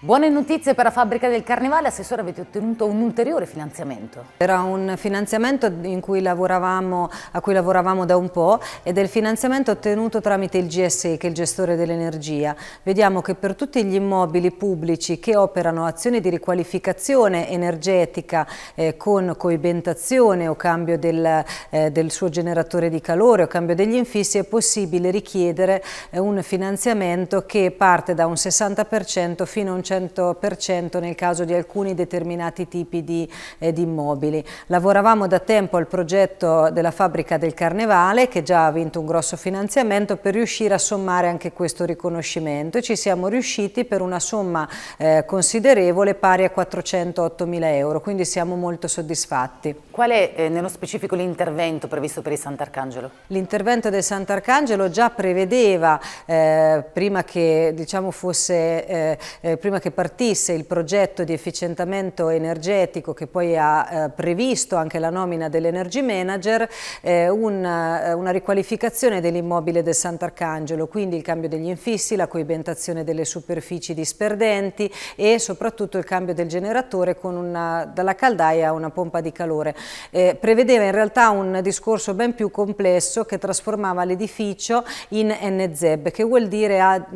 Buone notizie per la fabbrica del Carnevale, Assessore avete ottenuto un ulteriore finanziamento. Era un finanziamento cui a cui lavoravamo da un po' ed è il finanziamento ottenuto tramite il GSE che è il gestore dell'energia. Vediamo che per tutti gli immobili pubblici che operano azioni di riqualificazione energetica eh, con coibentazione o cambio del, eh, del, suo generatore di calore o cambio degli infissi è possibile richiedere eh, un finanziamento che parte da un 60% fino a un 100% nel caso di alcuni determinati tipi di, eh, di, immobili. Lavoravamo da tempo al progetto della fabbrica del Carnevale che già ha vinto un grosso finanziamento per riuscire a sommare anche questo riconoscimento e ci siamo riusciti per una somma eh, considerevole pari a 408 mila euro, quindi siamo molto soddisfatti. Qual è eh, nello specifico l'intervento previsto per il Sant'Arcangelo? L'intervento del Sant'Arcangelo già prevedeva, eh, prima che diciamo fosse, eh, eh, prima prima che partisse il progetto di efficientamento energetico che poi ha eh, previsto anche la nomina dell'energy manager, eh, una, eh, una riqualificazione dell'immobile del Sant'Arcangelo, quindi il cambio degli infissi, la coibentazione delle superfici disperdenti e soprattutto il cambio del generatore una, dalla caldaia a una pompa di calore. Eh, prevedeva in realtà un discorso ben più complesso che trasformava l'edificio in NZEB, che vuol dire a,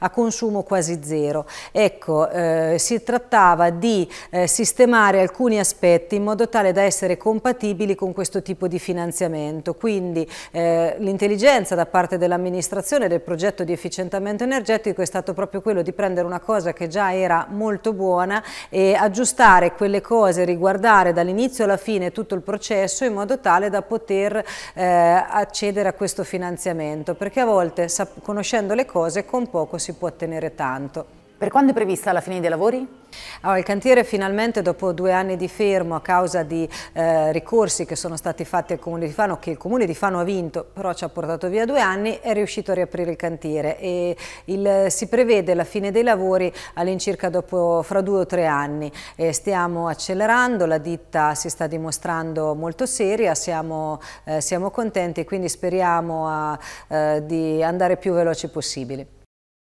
a consumo quasi zero. Ecco, Ecco, eh, si trattava di eh, sistemare alcuni aspetti in modo tale da essere compatibili con questo tipo di finanziamento, quindi eh, l'intelligenza da parte dell'amministrazione del progetto di efficientamento energetico è stato proprio quello di prendere una cosa che già era molto buona e aggiustare quelle cose, riguardare dall'inizio alla fine tutto il processo in modo tale da poter eh, accedere a questo finanziamento, perché a volte conoscendo le cose con poco si può ottenere tanto. Per quando è prevista la fine dei lavori? Allora, ah, il cantiere finalmente dopo due anni di fermo a causa di eh, ricorsi che sono stati fatti al Comune di Fano, che il Comune di Fano ha vinto, però ci ha portato via due anni, è riuscito a riaprire il cantiere e il, si prevede la fine dei lavori all'incirca fra due o tre anni. E stiamo accelerando, la ditta si sta dimostrando molto seria, siamo, eh, siamo contenti e quindi speriamo a, eh, di andare più veloci possibile.